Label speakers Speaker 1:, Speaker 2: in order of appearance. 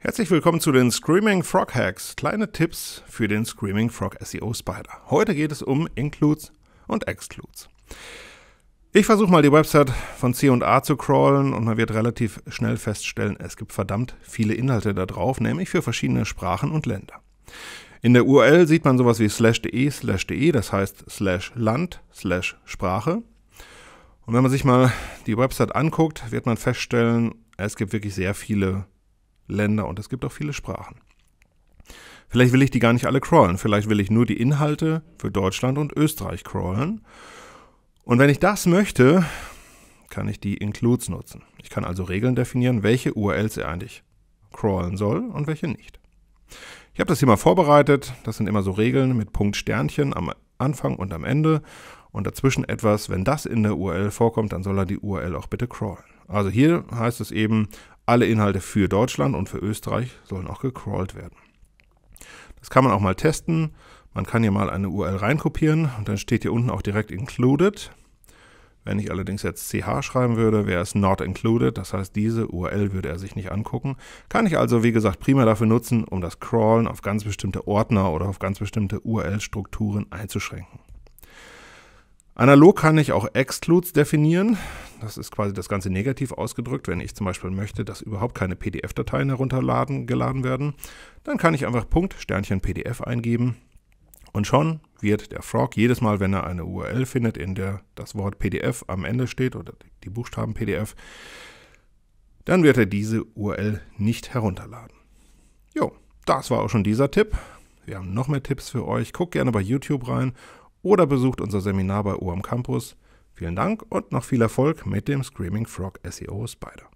Speaker 1: Herzlich willkommen zu den Screaming Frog Hacks. Kleine Tipps für den Screaming Frog SEO Spider. Heute geht es um Includes und Excludes. Ich versuche mal die Website von C&A zu crawlen und man wird relativ schnell feststellen, es gibt verdammt viele Inhalte da drauf, nämlich für verschiedene Sprachen und Länder. In der URL sieht man sowas wie slash de, slash de, das heißt slash Land, slash Sprache. Und wenn man sich mal die Website anguckt, wird man feststellen, es gibt wirklich sehr viele Länder und es gibt auch viele Sprachen. Vielleicht will ich die gar nicht alle crawlen, vielleicht will ich nur die Inhalte für Deutschland und Österreich crawlen. Und wenn ich das möchte, kann ich die Includes nutzen. Ich kann also Regeln definieren, welche URLs er eigentlich crawlen soll und welche nicht. Ich habe das hier mal vorbereitet. Das sind immer so Regeln mit Punkt Sternchen am Anfang und am Ende und dazwischen etwas. Wenn das in der URL vorkommt, dann soll er die URL auch bitte crawlen. Also hier heißt es eben alle Inhalte für Deutschland und für Österreich sollen auch gecrawlt werden. Das kann man auch mal testen. Man kann hier mal eine URL reinkopieren und dann steht hier unten auch direkt included. Wenn ich allerdings jetzt ch schreiben würde, wäre es not included, das heißt, diese URL würde er sich nicht angucken. Kann ich also, wie gesagt, prima dafür nutzen, um das Crawlen auf ganz bestimmte Ordner oder auf ganz bestimmte URL-Strukturen einzuschränken. Analog kann ich auch Excludes definieren. Das ist quasi das Ganze negativ ausgedrückt. Wenn ich zum Beispiel möchte, dass überhaupt keine PDF-Dateien herunterladen geladen werden, dann kann ich einfach Punkt Sternchen PDF eingeben und schon wird der Frog jedes Mal, wenn er eine URL findet, in der das Wort PDF am Ende steht oder die Buchstaben PDF, dann wird er diese URL nicht herunterladen. Jo, das war auch schon dieser Tipp. Wir haben noch mehr Tipps für euch. Guckt gerne bei YouTube rein oder besucht unser Seminar bei UAM Campus. Vielen Dank und noch viel Erfolg mit dem Screaming Frog SEO Spider.